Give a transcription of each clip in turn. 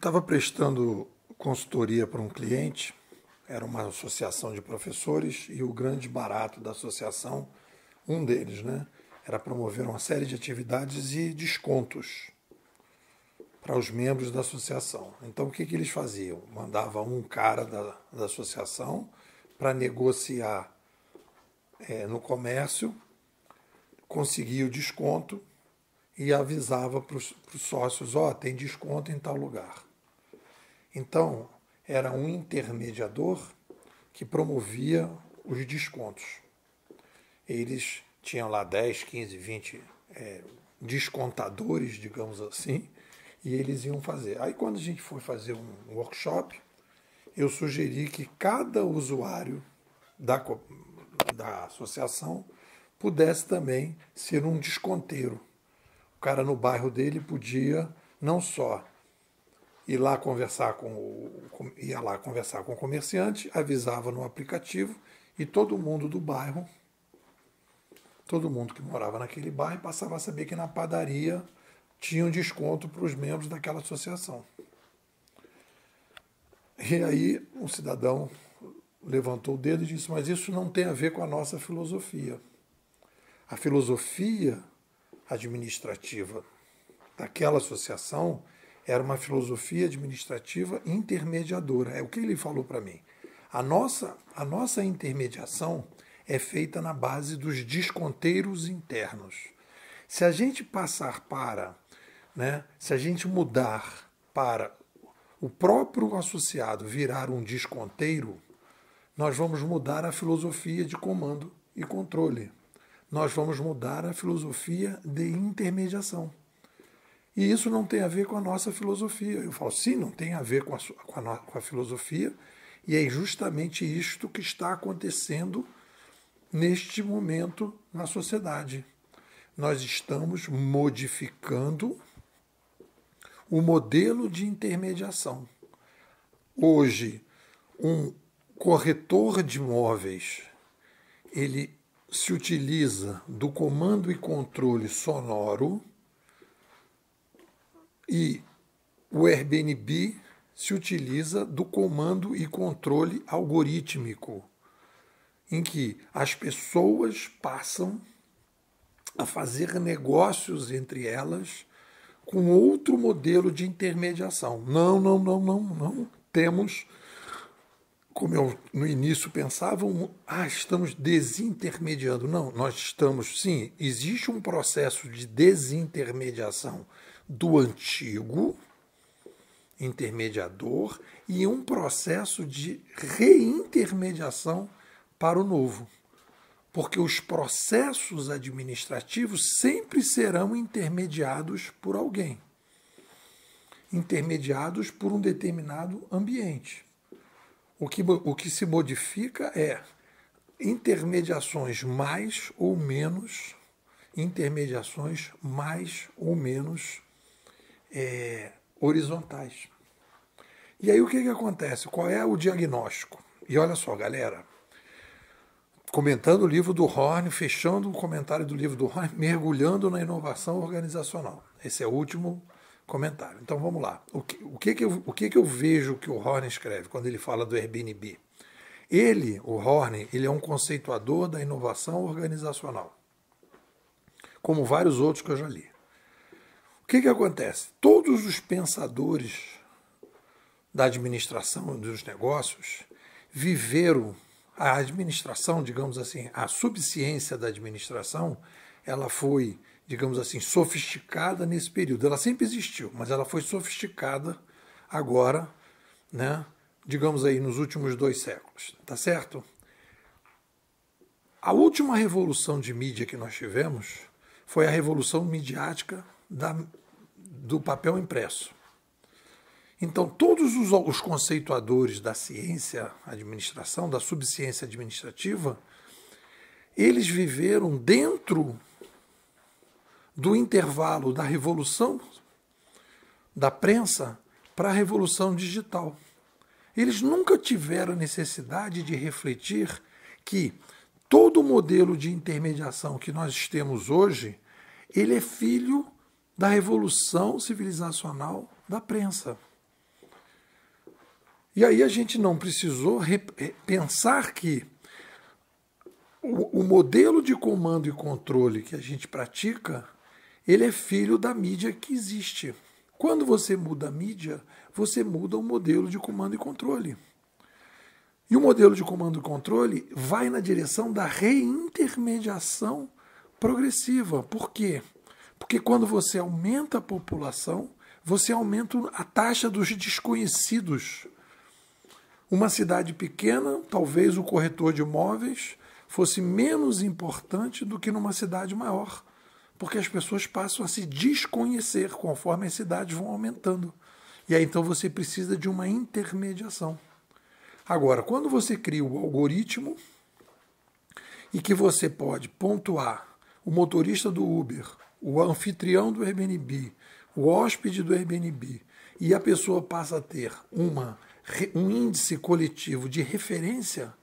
estava prestando consultoria para um cliente, era uma associação de professores, e o grande barato da associação, um deles, né, era promover uma série de atividades e descontos para os membros da associação. Então, o que, que eles faziam? Mandava um cara da, da associação para negociar é, no comércio, conseguia o desconto e avisava para os sócios: ó, oh, tem desconto em tal lugar. Então, era um intermediador que promovia os descontos. Eles tinham lá 10, 15, 20 é, descontadores, digamos assim, e eles iam fazer. Aí, quando a gente foi fazer um workshop, eu sugeri que cada usuário da, da associação pudesse também ser um desconteiro. O cara no bairro dele podia não só e lá conversar com o, com, ia lá conversar com o comerciante, avisava no aplicativo e todo mundo do bairro, todo mundo que morava naquele bairro passava a saber que na padaria tinha um desconto para os membros daquela associação. E aí um cidadão levantou o dedo e disse: Mas isso não tem a ver com a nossa filosofia. A filosofia administrativa daquela associação era uma filosofia administrativa intermediadora. É o que ele falou para mim. A nossa, a nossa intermediação é feita na base dos desconteiros internos. Se a gente passar para, né, se a gente mudar para o próprio associado virar um desconteiro, nós vamos mudar a filosofia de comando e controle. Nós vamos mudar a filosofia de intermediação. E isso não tem a ver com a nossa filosofia. Eu falo, sim, não tem a ver com a, com a, com a filosofia, e é justamente isto que está acontecendo neste momento na sociedade. Nós estamos modificando o modelo de intermediação. Hoje, um corretor de imóveis, ele se utiliza do comando e controle sonoro e o Airbnb se utiliza do comando e controle algorítmico, em que as pessoas passam a fazer negócios entre elas com outro modelo de intermediação. Não, não, não, não, não. Temos, como eu no início pensava, um, ah, estamos desintermediando. Não, nós estamos, sim, existe um processo de desintermediação do antigo intermediador e um processo de reintermediação para o novo. Porque os processos administrativos sempre serão intermediados por alguém, intermediados por um determinado ambiente. O que, o que se modifica é intermediações mais ou menos, intermediações mais ou menos é, horizontais. E aí o que, que acontece? Qual é o diagnóstico? E olha só, galera, comentando o livro do Horn, fechando o comentário do livro do Horn, mergulhando na inovação organizacional. Esse é o último comentário. Então vamos lá. O que, o que, que, eu, o que, que eu vejo que o Horn escreve quando ele fala do Airbnb? Ele, o Horn, ele é um conceituador da inovação organizacional, como vários outros que eu já li que, que acontece? Todos os pensadores da administração dos negócios viveram a administração, digamos assim, a subsciência da administração, ela foi, digamos assim, sofisticada nesse período. Ela sempre existiu, mas ela foi sofisticada agora, né? Digamos aí nos últimos dois séculos, tá certo? A última revolução de mídia que nós tivemos foi a revolução midiática da, do papel impresso. Então, todos os, os conceituadores da ciência administração, da subciência administrativa, eles viveram dentro do intervalo da revolução da prensa para a revolução digital. Eles nunca tiveram necessidade de refletir que todo o modelo de intermediação que nós temos hoje, ele é filho da revolução civilizacional da prensa. E aí a gente não precisou pensar que o, o modelo de comando e controle que a gente pratica, ele é filho da mídia que existe. Quando você muda a mídia, você muda o modelo de comando e controle. E o modelo de comando e controle vai na direção da reintermediação progressiva. Por quê? Porque quando você aumenta a população, você aumenta a taxa dos desconhecidos. Uma cidade pequena, talvez o corretor de imóveis fosse menos importante do que numa cidade maior, porque as pessoas passam a se desconhecer conforme as cidades vão aumentando. E aí então você precisa de uma intermediação. Agora, quando você cria o algoritmo e que você pode pontuar o motorista do Uber o anfitrião do Airbnb, o hóspede do Airbnb, e a pessoa passa a ter uma, um índice coletivo de referência,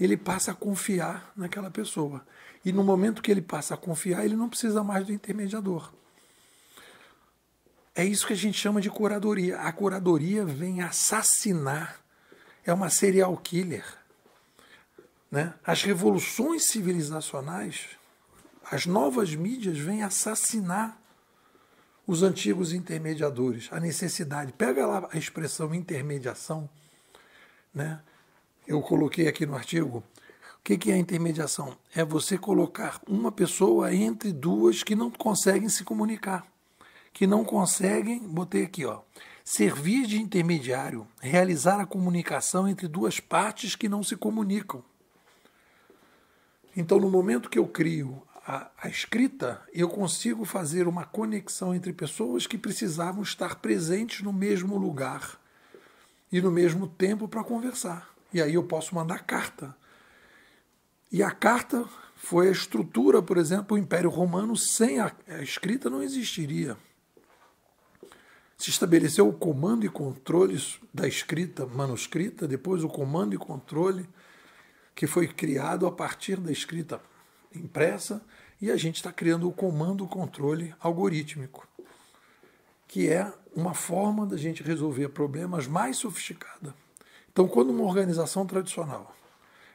ele passa a confiar naquela pessoa. E no momento que ele passa a confiar, ele não precisa mais do intermediador. É isso que a gente chama de curadoria. A curadoria vem assassinar, é uma serial killer. Né? As revoluções civilizacionais as novas mídias vêm assassinar os antigos intermediadores, a necessidade. Pega lá a expressão intermediação, né? Eu coloquei aqui no artigo. O que é a intermediação? É você colocar uma pessoa entre duas que não conseguem se comunicar, que não conseguem, botei aqui, ó, servir de intermediário, realizar a comunicação entre duas partes que não se comunicam. Então, no momento que eu crio a, a escrita, eu consigo fazer uma conexão entre pessoas que precisavam estar presentes no mesmo lugar e no mesmo tempo para conversar. E aí eu posso mandar carta. E a carta foi a estrutura, por exemplo, o Império Romano sem a, a escrita não existiria. Se estabeleceu o comando e controle da escrita manuscrita, depois o comando e controle que foi criado a partir da escrita impressa e a gente está criando o comando controle algorítmico, que é uma forma da gente resolver problemas mais sofisticada. Então, quando uma organização tradicional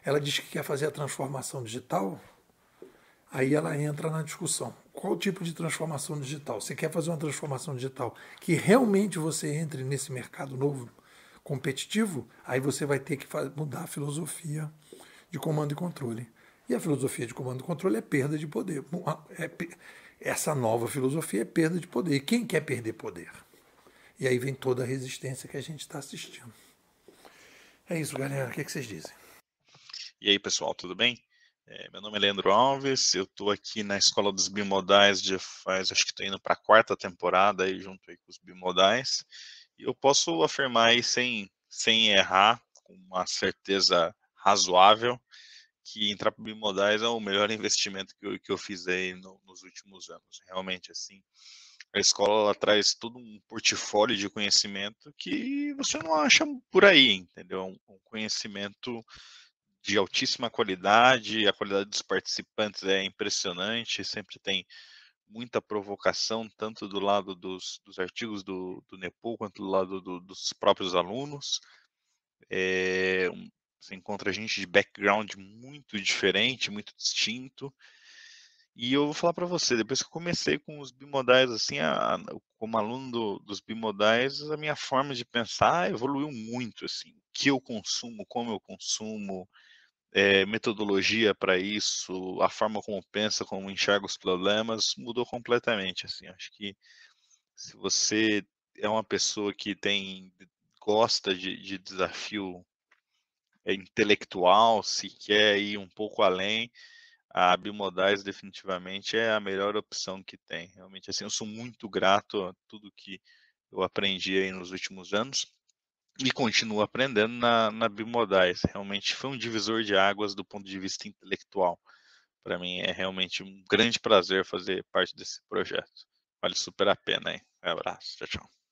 ela diz que quer fazer a transformação digital, aí ela entra na discussão. Qual tipo de transformação digital? Você quer fazer uma transformação digital que realmente você entre nesse mercado novo competitivo? Aí você vai ter que mudar a filosofia de comando e controle. E a filosofia de comando e controle é perda de poder. É essa nova filosofia é perda de poder. E quem quer perder poder? E aí vem toda a resistência que a gente está assistindo. É isso, galera. O que, é que vocês dizem? E aí, pessoal, tudo bem? É, meu nome é Leandro Alves, eu estou aqui na Escola dos Bimodais já faz, acho que estou indo para a quarta temporada aí, junto aí com os Bimodais. E eu posso afirmar aí sem, sem errar, com uma certeza razoável, que entrar para bimodais é o melhor investimento que eu, que eu fiz aí no, nos últimos anos. Realmente, assim, a escola ela traz todo um portfólio de conhecimento que você não acha por aí, entendeu? Um, um conhecimento de altíssima qualidade, a qualidade dos participantes é impressionante, sempre tem muita provocação, tanto do lado dos, dos artigos do, do NEPO, quanto do lado do, dos próprios alunos. É, você encontra gente de background muito diferente, muito distinto. E eu vou falar para você, depois que eu comecei com os bimodais, assim, a, como aluno do, dos bimodais, a minha forma de pensar evoluiu muito, assim, o que eu consumo, como eu consumo, é, metodologia para isso, a forma como pensa, como enxerga os problemas, mudou completamente, assim, acho que se você é uma pessoa que tem gosta de, de desafio é intelectual, se quer ir um pouco além, a Bimodais definitivamente é a melhor opção que tem. Realmente, assim, eu sou muito grato a tudo que eu aprendi aí nos últimos anos e continuo aprendendo na, na Bimodais. Realmente foi um divisor de águas do ponto de vista intelectual. Para mim é realmente um grande prazer fazer parte desse projeto. Vale super a pena, hein? Um abraço, tchau, tchau.